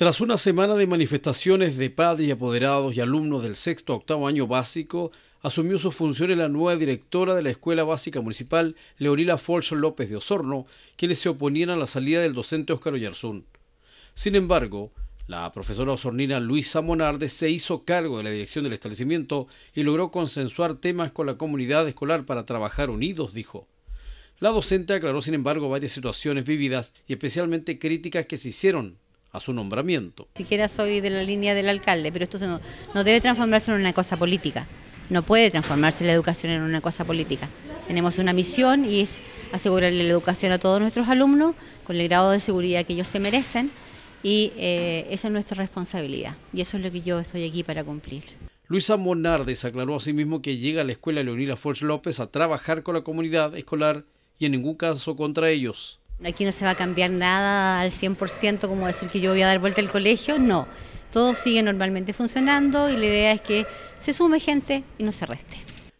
Tras una semana de manifestaciones de padres y apoderados y alumnos del sexto a octavo año básico, asumió sus funciones la nueva directora de la Escuela Básica Municipal, Leonila Folch López de Osorno, quienes se oponían a la salida del docente Óscar Oyarzún. Sin embargo, la profesora osornina Luisa Monarde se hizo cargo de la dirección del establecimiento y logró consensuar temas con la comunidad escolar para trabajar unidos, dijo. La docente aclaró, sin embargo, varias situaciones vividas y especialmente críticas que se hicieron a su nombramiento. Siquiera soy de la línea del alcalde, pero esto no, debe transformarse en una cosa política. No puede transformarse la educación en una cosa política. Tenemos una misión y es asegurarle la educación a todos nuestros alumnos con el grado de seguridad que ellos se merecen y eh, esa es nuestra responsabilidad y eso es lo que yo estoy aquí para cumplir. Luisa Monardes aclaró asimismo que llega a la escuela Leonila Forge López a trabajar con la comunidad escolar y en ningún caso contra ellos. Aquí no se va a cambiar nada al 100%, como decir que yo voy a dar vuelta al colegio, no. Todo sigue normalmente funcionando y la idea es que se sume gente y no se reste.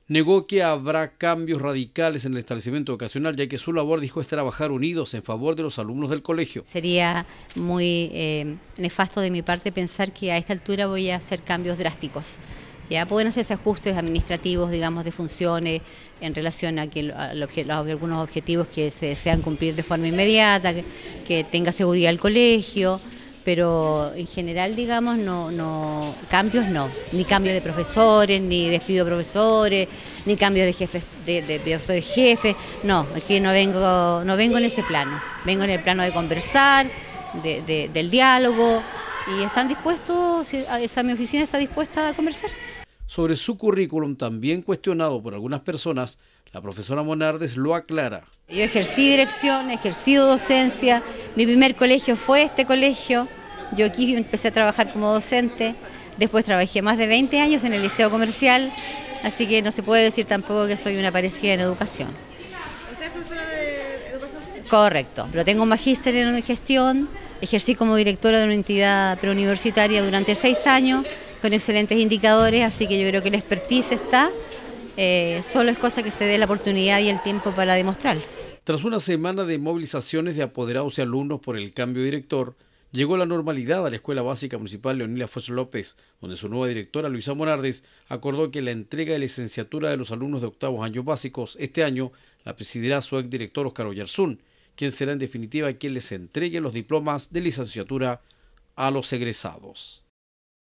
Negó que habrá cambios radicales en el establecimiento educacional, ya que su labor, dijo, es trabajar unidos en favor de los alumnos del colegio. Sería muy eh, nefasto de mi parte pensar que a esta altura voy a hacer cambios drásticos. Ya pueden hacerse ajustes administrativos, digamos, de funciones en relación a, que, algunos objetivos que se desean cumplir de forma inmediata, que, tenga seguridad el colegio, pero en general, digamos, no, cambios no, ni cambio de profesores, ni despido de profesores, ni cambios de jefes, de, de, jefes, no, aquí no vengo, no vengo en ese plano, vengo en el plano de conversar, del diálogo, y están dispuestos, esa mi oficina está dispuesta a conversar sobre su currículum, también cuestionado por algunas personas, la profesora Monardes lo aclara. Yo ejercí dirección, ejercí docencia, mi primer colegio fue este colegio, yo aquí empecé a trabajar como docente, después trabajé más de 20 años en el liceo comercial, así que no se puede decir tampoco que soy una parecida en educación. ¿Usted es profesora de educación? Correcto, pero tengo un magíster en gestión, ejercí como directora de una entidad preuniversitaria durante seis años, con excelentes indicadores, así que yo creo que la expertise está, eh, solo es cosa que se dé la oportunidad y el tiempo para demostrarlo. Tras una semana de movilizaciones de apoderados y alumnos por el cambio de director, llegó la normalidad a la Escuela Básica Municipal Leonila Fuerzo López, donde su nueva directora Luisa Monardes, acordó que la entrega de licenciatura de los alumnos de octavos años básicos este año la presidirá su exdirector Oscar Oyarzún, quien será en definitiva quien les entregue los diplomas de licenciatura a los egresados.